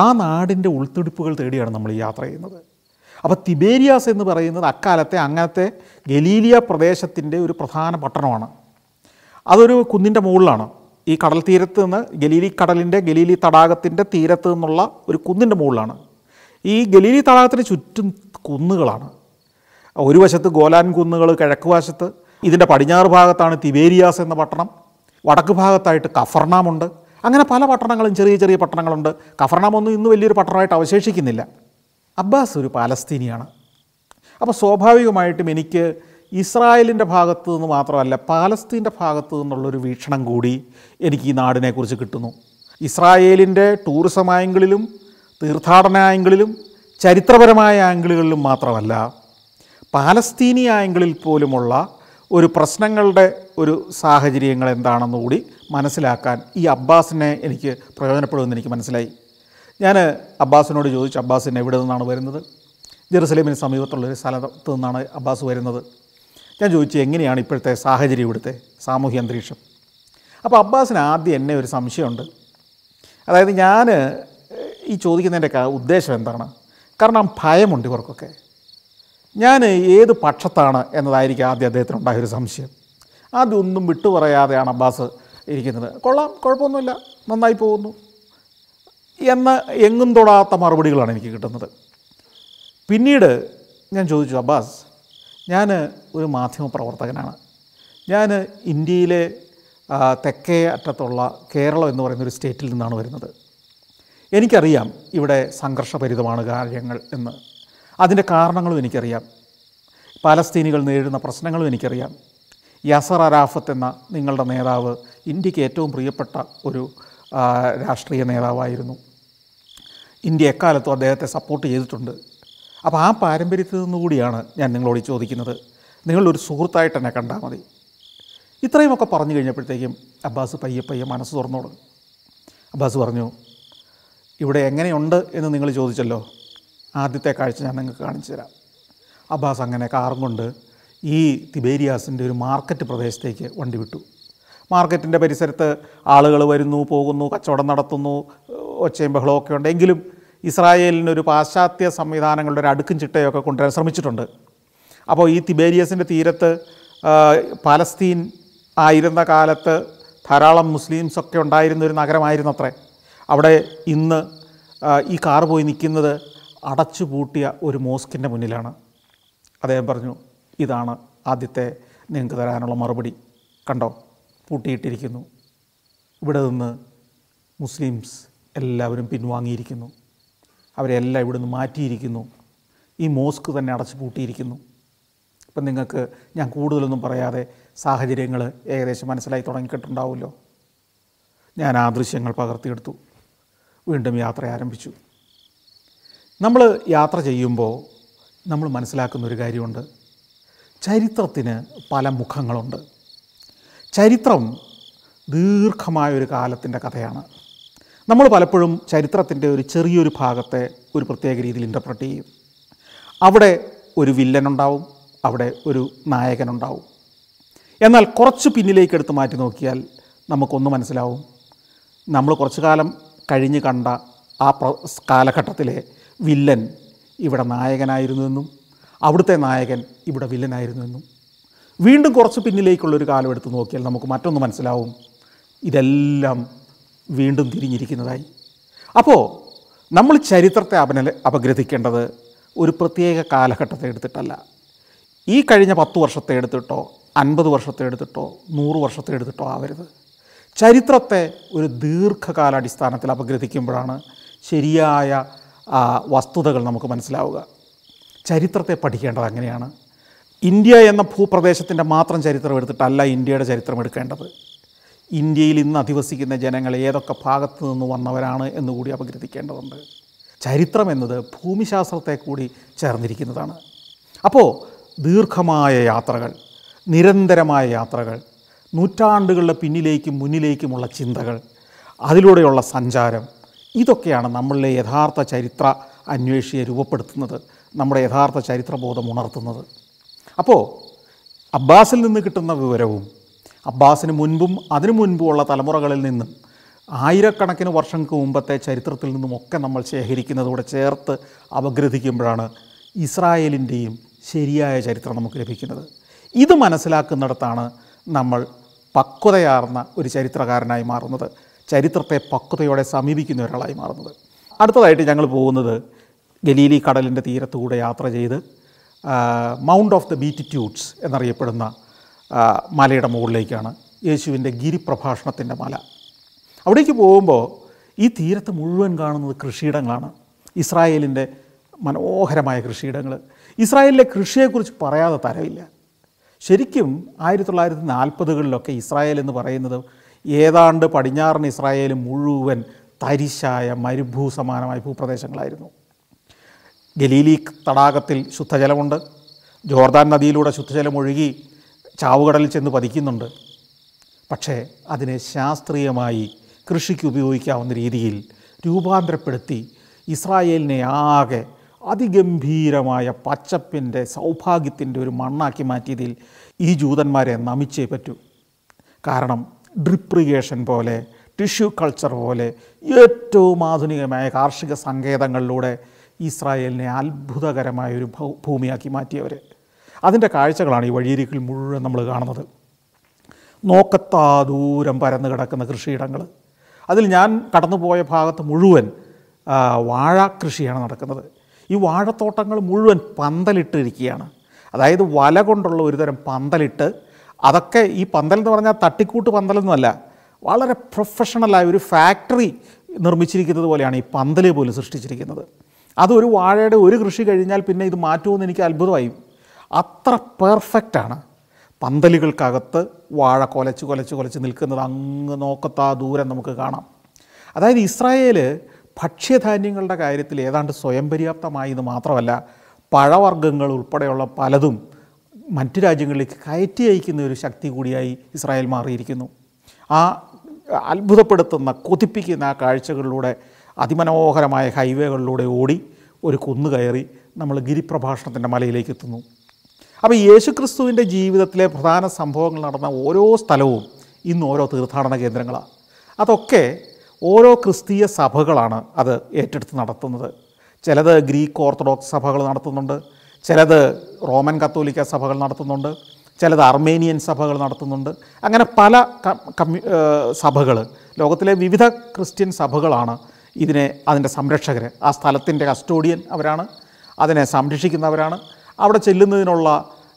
S1: ആ നാടിൻ്റെ ഉൾത്തെടുപ്പുകൾ തേടിയാണ് നമ്മൾ ഈ യാത്ര ചെയ്യുന്നത് അപ്പോൾ തിബേരിയാസ് എന്ന് പറയുന്നത് അക്കാലത്തെ അങ്ങനത്തെ ഗലീലിയ പ്രദേശത്തിൻ്റെ ഒരു പ്രധാന പട്ടണമാണ് അതൊരു കുന്നിൻ്റെ മുകളിലാണ് ഈ കടൽ തീരത്ത് നിന്ന് ഗലീലി കടലിൻ്റെ ഗലീലി തടാകത്തിൻ്റെ തീരത്ത് നിന്നുള്ള ഒരു കുന്നിൻ്റെ മുകളിലാണ് ഈ ഗലീലി തടാകത്തിന് ചുറ്റും കുന്നുകളാണ് ഒരു വശത്ത് ഗോലാൻ കുന്നുകൾ കിഴക്ക് വശത്ത് ഇതിൻ്റെ പടിഞ്ഞാറ് ഭാഗത്താണ് തിബേരിയാസ് എന്ന പട്ടണം വടക്ക് ഭാഗത്തായിട്ട് കഫർണാമുണ്ട് അങ്ങനെ പല പട്ടണങ്ങളും ചെറിയ ചെറിയ പട്ടണങ്ങളുണ്ട് കഫർണമൊന്നും ഇന്ന് വലിയൊരു പട്ടണമായിട്ട് അവശേഷിക്കുന്നില്ല അബ്ബാസ് ഒരു പാലസ്തീനിയാണ് അപ്പോൾ സ്വാഭാവികമായിട്ടും എനിക്ക് ഇസ്രായേലിൻ്റെ ഭാഗത്തു നിന്ന് മാത്രമല്ല പാലസ്തീൻ്റെ ഭാഗത്തു നിന്നുള്ളൊരു വീക്ഷണം കൂടി എനിക്ക് ഈ നാടിനെക്കുറിച്ച് കിട്ടുന്നു ഇസ്രായേലിൻ്റെ ടൂറിസം ആംഗിളിലും തീർത്ഥാടന ആംഗിളിലും ചരിത്രപരമായ ആംഗിളുകളിലും മാത്രമല്ല പാലസ്തീനി ആംഗിളിൽ പോലുമുള്ള ഒരു പ്രശ്നങ്ങളുടെ ഒരു സാഹചര്യങ്ങൾ എന്താണെന്ന് കൂടി മനസ്സിലാക്കാൻ ഈ അബ്ബാസിനെ എനിക്ക് പ്രയോജനപ്പെടുമെന്ന് എനിക്ക് മനസ്സിലായി ഞാൻ അബ്ബാസിനോട് ചോദിച്ചു അബ്ബാസിന് എവിടെ നിന്നാണ് വരുന്നത് ജെറുസലേമിന് സമീപത്തുള്ളൊരു സ്ഥലത്ത് നിന്നാണ് അബ്ബാസ് വരുന്നത് ഞാൻ ചോദിച്ചു എങ്ങനെയാണ് ഇപ്പോഴത്തെ സാഹചര്യം ഇവിടുത്തെ സാമൂഹ്യ അന്തരീക്ഷം അപ്പോൾ അബ്ബാസിന് ആദ്യം എന്നെ ഒരു സംശയമുണ്ട് അതായത് ഞാൻ ഈ ചോദിക്കുന്നതിൻ്റെ ഉദ്ദേശം എന്താണ് കാരണം ഭയമുണ്ട് ഇവർക്കൊക്കെ ഞാൻ ഏത് പക്ഷത്താണ് എന്നതായിരിക്കും ആദ്യം അദ്ദേഹത്തിനുണ്ടായൊരു സംശയം അതൊന്നും പറയാതെയാണ് അബ്ബാസ് ഇരിക്കുന്നത് കൊള്ളാം കുഴപ്പമൊന്നുമില്ല നന്നായി പോകുന്നു എന്ന എങ്ങും തൊടാത്ത മറുപടികളാണ് എനിക്ക് കിട്ടുന്നത് പിന്നീട് ഞാൻ ചോദിച്ചു അബ്ബാസ് ഞാൻ ഒരു മാധ്യമ പ്രവർത്തകനാണ് ഞാൻ ഇന്ത്യയിലെ തെക്കേ അറ്റത്തുള്ള കേരളം എന്ന് പറയുന്ന ഒരു സ്റ്റേറ്റിൽ നിന്നാണ് വരുന്നത് എനിക്കറിയാം ഇവിടെ സംഘർഷഭരിതമാണ് കാര്യങ്ങൾ എന്ന് അതിൻ്റെ കാരണങ്ങളും എനിക്കറിയാം പാലസ്തീനികൾ നേരിടുന്ന പ്രശ്നങ്ങളും എനിക്കറിയാം യാസർ അറാഫത്ത് എന്ന നിങ്ങളുടെ നേതാവ് ഇന്ത്യക്ക് ഏറ്റവും പ്രിയപ്പെട്ട ഒരു രാഷ്ട്രീയ നേതാവായിരുന്നു ഇന്ത്യ എക്കാലത്തും അദ്ദേഹത്തെ സപ്പോർട്ട് ചെയ്തിട്ടുണ്ട് അപ്പോൾ ആ പാരമ്പര്യത്തിൽ നിന്നുകൂടിയാണ് ഞാൻ നിങ്ങളോട് ചോദിക്കുന്നത് നിങ്ങളൊരു സുഹൃത്തായിട്ട് എന്നെ കണ്ടാൽ മതി ഇത്രയുമൊക്കെ പറഞ്ഞു കഴിഞ്ഞപ്പോഴത്തേക്കും അബ്ബാസ് പയ്യെ പയ്യെ മനസ്സ് തുറന്നു അബ്ബാസ് പറഞ്ഞു ഇവിടെ എങ്ങനെയുണ്ട് എന്ന് നിങ്ങൾ ചോദിച്ചല്ലോ ആദ്യത്തെ കാഴ്ച ഞാൻ നിങ്ങൾക്ക് കാണിച്ചു തരാം അബ്ബാസ് അങ്ങനെ കാറും കൊണ്ട് ഈ തിബേരിയാസിൻ്റെ ഒരു മാർക്കറ്റ് പ്രദേശത്തേക്ക് വണ്ടി വിട്ടു മാർക്കറ്റിൻ്റെ പരിസരത്ത് ആളുകൾ വരുന്നു പോകുന്നു കച്ചവടം നടത്തുന്നു ഒച്ചയും ബഹളമൊക്കെ ഉണ്ട് എങ്കിലും ഇസ്രായേലിനൊരു പാശ്ചാത്യ സംവിധാനങ്ങളുടെ ഒരു അടുക്കും ചിട്ടയൊക്കെ കൊണ്ടുവരാൻ ശ്രമിച്ചിട്ടുണ്ട് അപ്പോൾ ഈ തിബേരിയസിൻ്റെ തീരത്ത് പലസ്തീൻ ആയിരുന്ന കാലത്ത് ധാരാളം മുസ്ലിംസൊക്കെ ഉണ്ടായിരുന്ന ഒരു നഗരമായിരുന്നു അത്ര അവിടെ ഇന്ന് ഈ കാർ പോയി നിൽക്കുന്നത് അടച്ചു പൂട്ടിയ ഒരു മോസ്കിൻ്റെ മുന്നിലാണ് അദ്ദേഹം പറഞ്ഞു ഇതാണ് ആദ്യത്തെ നിങ്ങൾക്ക് തരാനുള്ള മറുപടി കണ്ടോ പൂട്ടിയിട്ടിരിക്കുന്നു ഇവിടെ നിന്ന് മുസ്ലിംസ് എല്ലാവരും പിൻവാങ്ങിയിരിക്കുന്നു അവരെല്ലാം ഇവിടെ നിന്ന് മാറ്റിയിരിക്കുന്നു ഈ മോസ്ക് തന്നെ അടച്ചു പൂട്ടിയിരിക്കുന്നു ഇപ്പം നിങ്ങൾക്ക് ഞാൻ കൂടുതലൊന്നും പറയാതെ സാഹചര്യങ്ങൾ ഏകദേശം മനസ്സിലായി തുടങ്ങിക്കിട്ടുണ്ടാവുമല്ലോ ഞാൻ ആ ദൃശ്യങ്ങൾ പകർത്തിയെടുത്തു വീണ്ടും യാത്ര ആരംഭിച്ചു നമ്മൾ യാത്ര ചെയ്യുമ്പോൾ നമ്മൾ മനസ്സിലാക്കുന്നൊരു കാര്യമുണ്ട് ചരിത്രത്തിന് പല മുഖങ്ങളുണ്ട് ചരിത്രം ദീർഘമായൊരു കാലത്തിൻ്റെ കഥയാണ് നമ്മൾ പലപ്പോഴും ചരിത്രത്തിൻ്റെ ഒരു ചെറിയൊരു ഭാഗത്തെ ഒരു പ്രത്യേക രീതിയിൽ ഇൻ്റർപ്രറ്റ് ചെയ്യും അവിടെ ഒരു വില്ലനുണ്ടാവും അവിടെ ഒരു നായകനുണ്ടാവും എന്നാൽ കുറച്ച് പിന്നിലേക്ക് എടുത്ത് മാറ്റി നോക്കിയാൽ നമുക്കൊന്ന് മനസ്സിലാവും നമ്മൾ കുറച്ചു കാലം കഴിഞ്ഞ് കണ്ട ആ കാലഘട്ടത്തിലെ വില്ലൻ ഇവിടെ എന്നും അവിടുത്തെ നായകൻ ഇവിടെ വില്ലനായിരുന്നു എന്നും വീണ്ടും കുറച്ച് പിന്നിലേക്കുള്ളൊരു കാലം എടുത്ത് നോക്കിയാൽ നമുക്ക് മറ്റൊന്ന് മനസ്സിലാവും ഇതെല്ലാം വീണ്ടും തിരിഞ്ഞിരിക്കുന്നതായി അപ്പോൾ നമ്മൾ ചരിത്രത്തെ അപന അപഗ്രഥിക്കേണ്ടത് ഒരു പ്രത്യേക കാലഘട്ടത്തെ എടുത്തിട്ടല്ല ഈ കഴിഞ്ഞ പത്ത് വർഷത്തെ എടുത്തിട്ടോ അൻപത് വർഷത്തെ എടുത്തിട്ടോ നൂറ് വർഷത്തെ എടുത്തിട്ടോ ആവരുത് ചരിത്രത്തെ ഒരു ദീർഘകാലാടിസ്ഥാനത്തിൽ അപഗ്രഥിക്കുമ്പോഴാണ് ശരിയായ വസ്തുതകൾ നമുക്ക് മനസ്സിലാവുക ചരിത്രത്തെ പഠിക്കേണ്ടത് അങ്ങനെയാണ് ഇന്ത്യ എന്ന ഭൂപ്രദേശത്തിൻ്റെ മാത്രം ചരിത്രം എടുത്തിട്ടല്ല ഇന്ത്യയുടെ ചരിത്രം എടുക്കേണ്ടത് ഇന്ത്യയിൽ ഇന്ന് അധിവസിക്കുന്ന ജനങ്ങൾ ഏതൊക്കെ ഭാഗത്തു നിന്ന് വന്നവരാണ് എന്നുകൂടി അപഗ്രഥിക്കേണ്ടതുണ്ട് ചരിത്രം എന്നത് ഭൂമിശാസ്ത്രത്തെ കൂടി ചേർന്നിരിക്കുന്നതാണ് അപ്പോൾ ദീർഘമായ യാത്രകൾ നിരന്തരമായ യാത്രകൾ നൂറ്റാണ്ടുകളുടെ പിന്നിലേക്കും മുന്നിലേക്കുമുള്ള ചിന്തകൾ അതിലൂടെയുള്ള സഞ്ചാരം ഇതൊക്കെയാണ് നമ്മളിലെ യഥാർത്ഥ ചരിത്ര അന്വേഷിയെ രൂപപ്പെടുത്തുന്നത് നമ്മുടെ യഥാർത്ഥ ചരിത്രബോധം ഉണർത്തുന്നത് അപ്പോൾ അബ്ബാസിൽ നിന്ന് കിട്ടുന്ന വിവരവും അബ്ബാസിന് മുൻപും അതിനു മുൻപുമുള്ള തലമുറകളിൽ നിന്നും ആയിരക്കണക്കിന് വർഷങ്ങൾക്ക് മുമ്പത്തെ ചരിത്രത്തിൽ നിന്നുമൊക്കെ നമ്മൾ ശേഖരിക്കുന്നതോടെ ചേർത്ത് അപഗ്രഥിക്കുമ്പോഴാണ് ഇസ്രായേലിൻ്റെയും ശരിയായ ചരിത്രം നമുക്ക് ലഭിക്കുന്നത് ഇത് മനസ്സിലാക്കുന്നിടത്താണ് നമ്മൾ പക്വതയാർന്ന ഒരു ചരിത്രകാരനായി മാറുന്നത് ചരിത്രത്തെ പക്വതയോടെ സമീപിക്കുന്ന ഒരാളായി മാറുന്നത് അടുത്തതായിട്ട് ഞങ്ങൾ പോകുന്നത് ഗലീലി കടലിൻ്റെ തീരത്തുകൂടെ യാത്ര ചെയ്ത് മൗണ്ട് ഓഫ് ദ ബീറ്റിറ്റ്യൂഡ്സ് എന്നറിയപ്പെടുന്ന മലയുടെ മുകളിലേക്കാണ് യേശുവിൻ്റെ ഗിരിപ്രഭാഷണത്തിൻ്റെ മല അവിടേക്ക് പോകുമ്പോൾ ഈ തീരത്ത് മുഴുവൻ കാണുന്നത് കൃഷിയിടങ്ങളാണ് ഇസ്രായേലിൻ്റെ മനോഹരമായ കൃഷിയിടങ്ങൾ ഇസ്രായേലിലെ കൃഷിയെക്കുറിച്ച് പറയാതെ തരവില്ല ശരിക്കും ആയിരത്തി തൊള്ളായിരത്തി നാൽപ്പതുകളിലൊക്കെ ഇസ്രായേൽ എന്ന് പറയുന്നത് ഏതാണ്ട് പടിഞ്ഞാറൻ ഇസ്രായേൽ മുഴുവൻ തരിശായ മരുഭൂസമാനമായ സമാനമായ ഭൂപ്രദേശങ്ങളായിരുന്നു ഗലീലി തടാകത്തിൽ ശുദ്ധജലമുണ്ട് ജോർദാൻ നദിയിലൂടെ ശുദ്ധജലം ഒഴുകി ചാവുകടലിൽ ചെന്ന് പതിക്കുന്നുണ്ട് പക്ഷേ അതിനെ ശാസ്ത്രീയമായി കൃഷിക്ക് ഉപയോഗിക്കാവുന്ന രീതിയിൽ രൂപാന്തരപ്പെടുത്തി ഇസ്രായേലിനെ ആകെ അതിഗംഭീരമായ പച്ചപ്പിൻ്റെ സൗഭാഗ്യത്തിൻ്റെ ഒരു മണ്ണാക്കി മാറ്റിയതിൽ ഈ ജൂതന്മാരെ നമിച്ചേ പറ്റൂ കാരണം ഡ്രിപ്രിഗേഷൻ പോലെ ടിഷ്യൂ കൾച്ചർ പോലെ ഏറ്റവും ആധുനികമായ കാർഷിക സങ്കേതങ്ങളിലൂടെ ഇസ്രായേലിനെ അത്ഭുതകരമായൊരു ഭൂമിയാക്കി മാറ്റിയവർ അതിൻ്റെ കാഴ്ചകളാണ് ഈ വഴിയിരിക്കൽ മുഴുവൻ നമ്മൾ കാണുന്നത് നോക്കത്താ ദൂരം പരന്നു കിടക്കുന്ന കൃഷിയിടങ്ങൾ അതിൽ ഞാൻ കടന്നുപോയ ഭാഗത്ത് മുഴുവൻ വാഴ കൃഷിയാണ് നടക്കുന്നത് ഈ വാഴത്തോട്ടങ്ങൾ മുഴുവൻ പന്തലിട്ടിരിക്കുകയാണ് അതായത് വല കൊണ്ടുള്ള ഒരുതരം പന്തലിട്ട് അതൊക്കെ ഈ പന്തൽ എന്ന് പറഞ്ഞാൽ തട്ടിക്കൂട്ട് പന്തലൊന്നുമല്ല വളരെ പ്രൊഫഷണലായ ഒരു ഫാക്ടറി നിർമ്മിച്ചിരിക്കുന്നത് പോലെയാണ് ഈ പന്തൽ പോലും സൃഷ്ടിച്ചിരിക്കുന്നത് അതൊരു വാഴയുടെ ഒരു കൃഷി കഴിഞ്ഞാൽ പിന്നെ ഇത് മാറ്റുമെന്ന് എനിക്ക് അത്ഭുതമായി അത്ര പെർഫെക്റ്റാണ് പന്തലുകൾക്കകത്ത് വാഴ കൊലച്ച് കൊലച്ച് കൊലച്ച് നിൽക്കുന്നത് അങ്ങ് നോക്കത്താ ദൂരം നമുക്ക് കാണാം അതായത് ഇസ്രായേൽ ഭക്ഷ്യധാന്യങ്ങളുടെ കാര്യത്തിൽ ഏതാണ്ട് സ്വയം പര്യാപ്തമായി ഇത് മാത്രമല്ല പഴവർഗ്ഗങ്ങൾ ഉൾപ്പെടെയുള്ള പലതും മറ്റു രാജ്യങ്ങളിലേക്ക് കയറ്റി അയക്കുന്ന ഒരു ശക്തി കൂടിയായി ഇസ്രായേൽ മാറിയിരിക്കുന്നു ആ അത്ഭുതപ്പെടുത്തുന്ന കൊതിപ്പിക്കുന്ന ആ കാഴ്ചകളിലൂടെ അതിമനോഹരമായ ഹൈവേകളിലൂടെ ഓടി ഒരു കുന്നു കയറി നമ്മൾ ഗിരിപ്രഭാഷണത്തിൻ്റെ മലയിലേക്ക് എത്തുന്നു അപ്പോൾ യേശുക്രിസ്തുവിൻ്റെ ജീവിതത്തിലെ പ്രധാന സംഭവങ്ങൾ നടന്ന ഓരോ സ്ഥലവും ഇന്ന് ഓരോ തീർത്ഥാടന കേന്ദ്രങ്ങളാണ് അതൊക്കെ ഓരോ ക്രിസ്തീയ സഭകളാണ് അത് ഏറ്റെടുത്ത് നടത്തുന്നത് ചിലത് ഗ്രീക്ക് ഓർത്തഡോക്സ് സഭകൾ നടത്തുന്നുണ്ട് ചിലത് റോമൻ കത്തോലിക്ക സഭകൾ നടത്തുന്നുണ്ട് ചിലത് അർമേനിയൻ സഭകൾ നടത്തുന്നുണ്ട് അങ്ങനെ പല സഭകൾ ലോകത്തിലെ വിവിധ ക്രിസ്ത്യൻ സഭകളാണ് ഇതിനെ അതിൻ്റെ സംരക്ഷകർ ആ സ്ഥലത്തിൻ്റെ കസ്റ്റോഡിയൻ അവരാണ് അതിനെ സംരക്ഷിക്കുന്നവരാണ് അവിടെ ചെല്ലുന്നതിനുള്ള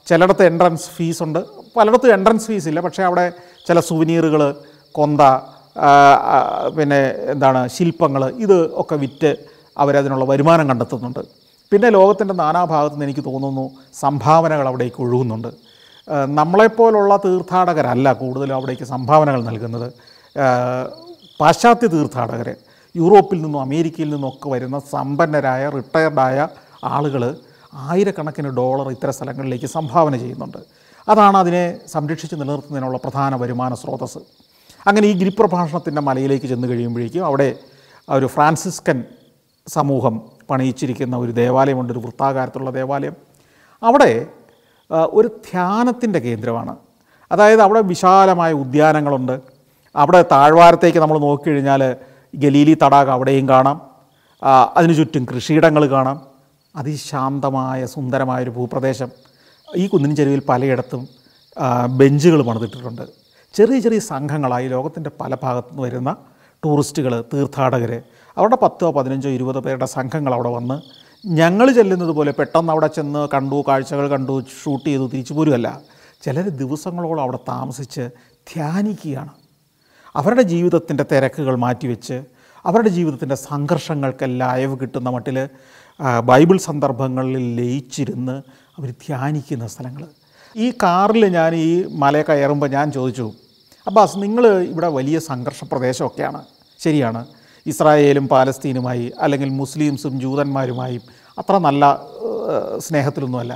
S1: ചിലയിടത്ത് എൻട്രൻസ് ഫീസുണ്ട് പലയിടത്തും എൻട്രൻസ് ഫീസ് ഇല്ല പക്ഷേ അവിടെ ചില സുവനീറുകൾ കൊന്ത പിന്നെ എന്താണ് ശില്പങ്ങൾ ഇത് ഒക്കെ വിറ്റ് അവരതിനുള്ള വരുമാനം കണ്ടെത്തുന്നുണ്ട് പിന്നെ ലോകത്തിൻ്റെ നാനാഭാഗത്തു നിന്ന് എനിക്ക് തോന്നുന്നു സംഭാവനകൾ അവിടേക്ക് ഒഴുകുന്നുണ്ട് നമ്മളെപ്പോലുള്ള തീർത്ഥാടകരല്ല കൂടുതലും അവിടേക്ക് സംഭാവനകൾ നൽകുന്നത് പാശ്ചാത്യ തീർത്ഥാടകർ യൂറോപ്പിൽ നിന്നും അമേരിക്കയിൽ നിന്നും ഒക്കെ വരുന്ന സമ്പന്നരായ റിട്ടയർഡായ ആളുകൾ ആയിരക്കണക്കിന് ഡോളർ ഇത്തരം സ്ഥലങ്ങളിലേക്ക് സംഭാവന ചെയ്യുന്നുണ്ട് അതാണ് അതിനെ സംരക്ഷിച്ച് നിലനിർത്തുന്നതിനുള്ള പ്രധാന വരുമാന സ്രോതസ്സ് അങ്ങനെ ഈ ഗിരിപ്രഭാഷണത്തിൻ്റെ മലയിലേക്ക് ചെന്ന് കഴിയുമ്പോഴേക്കും അവിടെ ഒരു ഫ്രാൻസിസ്കൻ സമൂഹം പണിയിച്ചിരിക്കുന്ന ഒരു ദേവാലയമുണ്ട് ഒരു വൃത്താകാരത്തിലുള്ള ദേവാലയം അവിടെ ഒരു ധ്യാനത്തിൻ്റെ കേന്ദ്രമാണ് അതായത് അവിടെ വിശാലമായ ഉദ്യാനങ്ങളുണ്ട് അവിടെ താഴ്വാരത്തേക്ക് നമ്മൾ നോക്കിക്കഴിഞ്ഞാൽ ഗലീലി തടാകം അവിടെയും കാണാം അതിനു ചുറ്റും കൃഷിയിടങ്ങൾ കാണാം അതിശാന്തമായ സുന്ദരമായൊരു ഭൂപ്രദേശം ഈ കുന്നിൻ ചെരുവിൽ പലയിടത്തും ബെഞ്ചുകൾ പണിതിട്ടിട്ടുണ്ട് ചെറിയ ചെറിയ സംഘങ്ങളായി ലോകത്തിൻ്റെ പല ഭാഗത്തു നിന്ന് വരുന്ന ടൂറിസ്റ്റുകൾ തീർത്ഥാടകർ അവരുടെ പത്തോ പതിനഞ്ചോ ഇരുപതോ പേരുടെ സംഘങ്ങൾ അവിടെ വന്ന് ഞങ്ങൾ ചെല്ലുന്നത് പോലെ പെട്ടെന്ന് അവിടെ ചെന്ന് കണ്ടു കാഴ്ചകൾ കണ്ടു ഷൂട്ട് ചെയ്തു തിരിച്ചു പോരുമല്ല ചിലർ ദിവസങ്ങളോളം അവിടെ താമസിച്ച് ധ്യാനിക്കുകയാണ് അവരുടെ ജീവിതത്തിൻ്റെ തിരക്കുകൾ മാറ്റിവെച്ച് അവരുടെ ജീവിതത്തിൻ്റെ സംഘർഷങ്ങൾക്കെല്ലാം അയവ് കിട്ടുന്ന മട്ടിൽ ബൈബിൾ സന്ദർഭങ്ങളിൽ ലയിച്ചിരുന്ന് അവർ ധ്യാനിക്കുന്ന സ്ഥലങ്ങൾ ഈ കാറിൽ ഞാൻ ഈ മല കയറുമ്പോൾ ഞാൻ ചോദിച്ചു അബ്ബാസ് നിങ്ങൾ ഇവിടെ വലിയ സംഘർഷ പ്രദേശമൊക്കെയാണ് ശരിയാണ് ഇസ്രായേലും പാലസ്തീനുമായി അല്ലെങ്കിൽ മുസ്ലിംസും ജൂതന്മാരുമായും അത്ര നല്ല സ്നേഹത്തിലൊന്നുമല്ല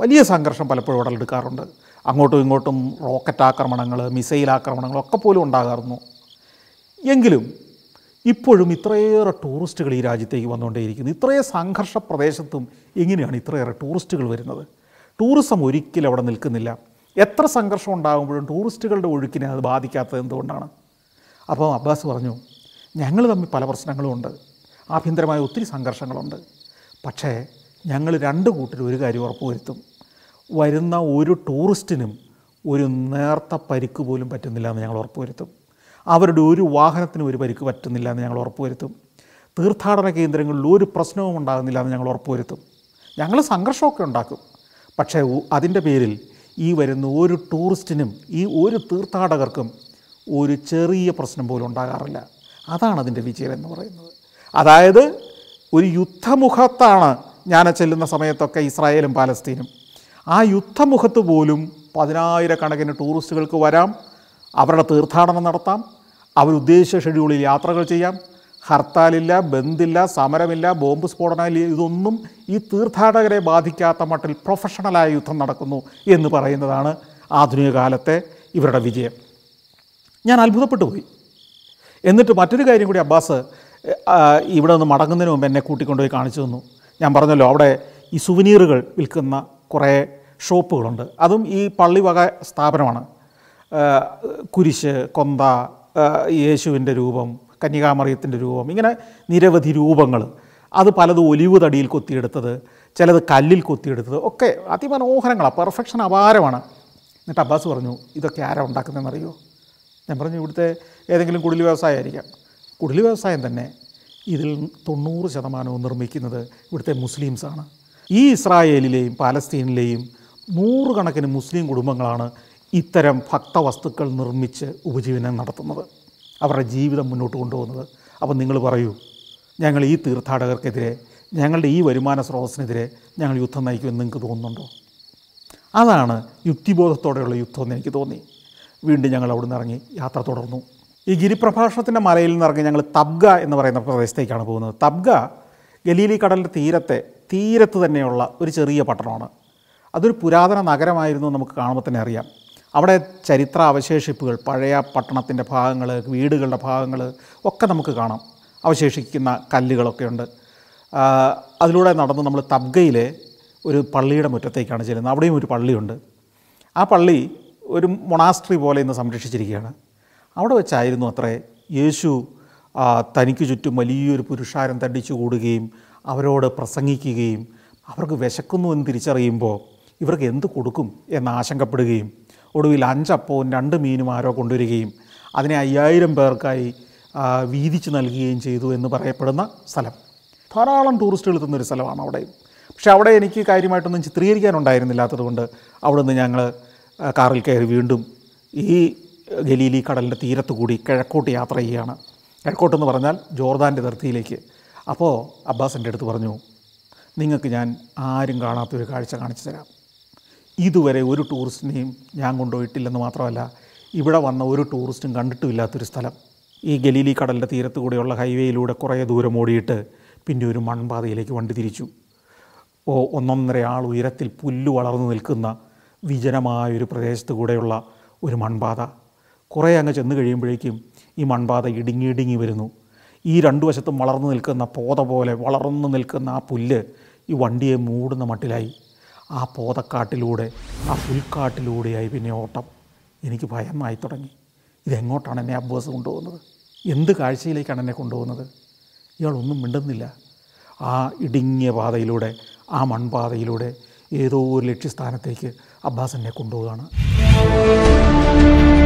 S1: വലിയ സംഘർഷം പലപ്പോഴും ഉടലെടുക്കാറുണ്ട് അങ്ങോട്ടും ഇങ്ങോട്ടും റോക്കറ്റ് ആക്രമണങ്ങൾ മിസൈൽ ആക്രമണങ്ങൾ ഒക്കെ പോലും ഉണ്ടാകാറുന്നു എങ്കിലും ഇപ്പോഴും ഇത്രയേറെ ടൂറിസ്റ്റുകൾ ഈ രാജ്യത്തേക്ക് വന്നുകൊണ്ടേയിരിക്കുന്നു ഇത്രയേ സംഘർഷ പ്രദേശത്തും എങ്ങനെയാണ് ഇത്രയേറെ ടൂറിസ്റ്റുകൾ വരുന്നത് ടൂറിസം ഒരിക്കലും അവിടെ നിൽക്കുന്നില്ല എത്ര സംഘർഷം ഉണ്ടാകുമ്പോഴും ടൂറിസ്റ്റുകളുടെ ഒഴുക്കിനെ അത് ബാധിക്കാത്തത് എന്തുകൊണ്ടാണ് അപ്പോൾ അബ്ബാസ് പറഞ്ഞു ഞങ്ങൾ തമ്മിൽ പല പ്രശ്നങ്ങളുമുണ്ട് ആഭ്യന്തരമായ ഒത്തിരി സംഘർഷങ്ങളുണ്ട് പക്ഷേ ഞങ്ങൾ രണ്ട് കൂട്ടരും ഒരു കാര്യം ഉറപ്പുവരുത്തും വരുന്ന ഒരു ടൂറിസ്റ്റിനും ഒരു നേർത്ത പരിക്ക് പോലും പറ്റുന്നില്ല എന്ന് ഞങ്ങൾ ഉറപ്പുവരുത്തും അവരുടെ ഒരു വാഹനത്തിനും ഒരു പരിക്ക് പറ്റുന്നില്ല എന്ന് ഞങ്ങൾ ഉറപ്പുവരുത്തും തീർത്ഥാടന കേന്ദ്രങ്ങളിൽ ഒരു പ്രശ്നവും ഉണ്ടാകുന്നില്ല എന്ന് ഞങ്ങൾ ഉറപ്പുവരുത്തും ഞങ്ങൾ സംഘർഷമൊക്കെ ഉണ്ടാക്കും പക്ഷേ അതിൻ്റെ പേരിൽ ഈ വരുന്ന ഒരു ടൂറിസ്റ്റിനും ഈ ഒരു തീർത്ഥാടകർക്കും ഒരു ചെറിയ പ്രശ്നം പോലും ഉണ്ടാകാറില്ല അതാണ് അതിൻ്റെ വിജയം എന്ന് പറയുന്നത് അതായത് ഒരു യുദ്ധമുഖത്താണ് ഞാൻ ചെല്ലുന്ന സമയത്തൊക്കെ ഇസ്രായേലും പാലസ്തീനും ആ യുദ്ധമുഖത്ത് പോലും പതിനായിരക്കണക്കിന് ടൂറിസ്റ്റുകൾക്ക് വരാം അവരുടെ തീർത്ഥാടനം നടത്താം അവരുദ്ദേശിച്ച ഷെഡ്യൂളിൽ യാത്രകൾ ചെയ്യാം ഹർത്താലില്ല ബന്ദില്ല സമരമില്ല ബോംബ് സ്ഫോടനമില്ല ഇതൊന്നും ഈ തീർത്ഥാടകരെ ബാധിക്കാത്ത മട്ടിൽ പ്രൊഫഷണലായ യുദ്ധം നടക്കുന്നു എന്ന് പറയുന്നതാണ് ആധുനിക കാലത്തെ ഇവരുടെ വിജയം ഞാൻ അത്ഭുതപ്പെട്ടു പോയി എന്നിട്ട് മറ്റൊരു കാര്യം കൂടി അബ്ബാസ് ഇവിടെ നിന്ന് മടങ്ങുന്നതിന് മുമ്പ് എന്നെ കൂട്ടിക്കൊണ്ടുപോയി കാണിച്ചു തന്നു ഞാൻ പറഞ്ഞല്ലോ അവിടെ ഈ സുവനീറുകൾ വിൽക്കുന്ന കുറേ ഷോപ്പുകളുണ്ട് അതും ഈ പള്ളി വക സ്ഥാപനമാണ് കുരിശ് കൊന്ത യേശുവിൻ്റെ രൂപം കന്യകാമറിയത്തിൻ്റെ രൂപം ഇങ്ങനെ നിരവധി രൂപങ്ങൾ അത് പലത് ഒലിവ് തടിയിൽ കൊത്തിയെടുത്തത് ചിലത് കല്ലിൽ കൊത്തിയെടുത്തത് ഒക്കെ അതിമനോഹരങ്ങളാണ് പെർഫെക്ഷൻ അപാരമാണ് എന്നിട്ട് അബ്ബാസ് പറഞ്ഞു ഇതൊക്കെ ആരാ ഉണ്ടാക്കുന്നതെന്നറിയോ ഞാൻ പറഞ്ഞു ഇവിടുത്തെ ഏതെങ്കിലും കുടിൽ ആയിരിക്കാം കുടിൽ വ്യവസായം തന്നെ ഇതിൽ തൊണ്ണൂറ് ശതമാനവും നിർമ്മിക്കുന്നത് ഇവിടുത്തെ മുസ്ലിംസാണ് ഈ ഇസ്രായേലിലെയും പാലസ്തീനിലെയും നൂറുകണക്കിന് മുസ്ലിം കുടുംബങ്ങളാണ് ഇത്തരം ഭക്തവസ്തുക്കൾ നിർമ്മിച്ച് ഉപജീവനം നടത്തുന്നത് അവരുടെ ജീവിതം മുന്നോട്ട് കൊണ്ടുപോകുന്നത് അപ്പം നിങ്ങൾ പറയൂ ഞങ്ങൾ ഈ തീർത്ഥാടകർക്കെതിരെ ഞങ്ങളുടെ ഈ വരുമാന സ്രോതസ്സിനെതിരെ ഞങ്ങൾ യുദ്ധം നയിക്കുമെന്ന് നിങ്ങൾക്ക് തോന്നുന്നുണ്ടോ അതാണ് യുക്തിബോധത്തോടെയുള്ള യുദ്ധം എന്ന് എനിക്ക് തോന്നി വീണ്ടും ഞങ്ങൾ അവിടെ നിന്ന് ഇറങ്ങി യാത്ര തുടർന്നു ഈ ഗിരിപ്രഭാഷണത്തിൻ്റെ മലയിൽ നിന്നിറങ്ങി ഞങ്ങൾ തബ്ഗ എന്ന് പറയുന്ന പ്രദേശത്തേക്കാണ് പോകുന്നത് തബ്ഗ ഗലീലി കടലിൻ്റെ തീരത്തെ തീരത്ത് തന്നെയുള്ള ഒരു ചെറിയ പട്ടണമാണ് അതൊരു പുരാതന നഗരമായിരുന്നു നമുക്ക് കാണുമ്പോൾ തന്നെ അറിയാം അവിടെ ചരിത്ര അവശേഷിപ്പുകൾ പഴയ പട്ടണത്തിൻ്റെ ഭാഗങ്ങൾ വീടുകളുടെ ഭാഗങ്ങൾ ഒക്കെ നമുക്ക് കാണാം അവശേഷിക്കുന്ന കല്ലുകളൊക്കെ ഉണ്ട് അതിലൂടെ നടന്ന് നമ്മൾ തബ്ഗയിലെ ഒരു പള്ളിയുടെ മുറ്റത്തേക്കാണ് ചെല്ലുന്നത് അവിടെയും ഒരു പള്ളിയുണ്ട് ആ പള്ളി ഒരു മൊണാസ്ട്രി പോലെ ഇന്ന് സംരക്ഷിച്ചിരിക്കുകയാണ് അവിടെ വെച്ചായിരുന്നു അത്രേ യേശു തനിക്ക് ചുറ്റും വലിയൊരു പുരുഷാരം തടിച്ചു കൂടുകയും അവരോട് പ്രസംഗിക്കുകയും അവർക്ക് വിശക്കുന്നു എന്ന് തിരിച്ചറിയുമ്പോൾ ഇവർക്ക് എന്ത് കൊടുക്കും എന്ന് ആശങ്കപ്പെടുകയും ഒടുവിൽ അഞ്ചപ്പവും രണ്ട് മീനും ആരോ കൊണ്ടുവരികയും അതിനെ അയ്യായിരം പേർക്കായി വീതിച്ച് നൽകുകയും ചെയ്തു എന്ന് പറയപ്പെടുന്ന സ്ഥലം ധാരാളം ടൂറിസ്റ്റുകൾ എത്തുന്നൊരു സ്ഥലമാണ് അവിടെ പക്ഷേ അവിടെ എനിക്ക് കാര്യമായിട്ടൊന്നും ചിത്രീകരിക്കാനുണ്ടായിരുന്നില്ലാത്തതുകൊണ്ട് നിന്ന് ഞങ്ങൾ കാറിൽ കയറി വീണ്ടും ഈ ഗലീലി കടലിൻ്റെ തീരത്ത് കൂടി കിഴക്കോട്ട് യാത്ര ചെയ്യുകയാണ് കിഴക്കോട്ടെന്ന് പറഞ്ഞാൽ ജോർദാൻ്റെ അതിർത്തിയിലേക്ക് അപ്പോൾ അബ്ബാസ് എൻ്റെ അടുത്ത് പറഞ്ഞു നിങ്ങൾക്ക് ഞാൻ ആരും കാണാത്തൊരു കാഴ്ച കാണിച്ചു തരാം ഇതുവരെ ഒരു ടൂറിസ്റ്റിനെയും ഞാൻ കൊണ്ടുപോയിട്ടില്ലെന്ന് മാത്രമല്ല ഇവിടെ വന്ന ഒരു ടൂറിസ്റ്റും കണ്ടിട്ടുമില്ലാത്തൊരു സ്ഥലം ഈ ഗലീലി കടലിൻ്റെ തീരത്ത് കൂടെയുള്ള ഹൈവേയിലൂടെ കുറേ ദൂരം ഓടിയിട്ട് പിന്നെ ഒരു മൺപാതയിലേക്ക് വണ്ടി തിരിച്ചു ഓ ഒന്നൊന്നര ആൾ ഉയരത്തിൽ പുല്ല് വളർന്നു നിൽക്കുന്ന വിജനമായൊരു പ്രദേശത്ത് കൂടെയുള്ള ഒരു മൺപാത കുറേ അങ്ങ് ചെന്ന് കഴിയുമ്പോഴേക്കും ഈ മൺപാത ഇടുങ്ങിയിടുങ്ങി വരുന്നു ഈ രണ്ടു വശത്തും വളർന്നു നിൽക്കുന്ന പോത പോലെ വളർന്നു നിൽക്കുന്ന ആ പുല്ല് ഈ വണ്ടിയെ മൂടുന്ന മട്ടിലായി ആ പോതക്കാട്ടിലൂടെ ആ പുൽക്കാട്ടിലൂടെയായി പിന്നെ ഓട്ടം എനിക്ക് ഭയമായി തുടങ്ങി ഇതെങ്ങോട്ടാണ് എന്നെ ആ ബസ് കൊണ്ടുപോകുന്നത് എന്ത് കാഴ്ചയിലേക്കാണ് എന്നെ കൊണ്ടുപോകുന്നത് ഇയാളൊന്നും മിണ്ടുന്നില്ല ആ ഇടുങ്ങിയ പാതയിലൂടെ ആ മൺപാതയിലൂടെ ഏതോ ഒരു ലക്ഷ്യസ്ഥാനത്തേക്ക് അബ്ബാസ് എന്നെ കൊണ്ടുപോവുകയാണ്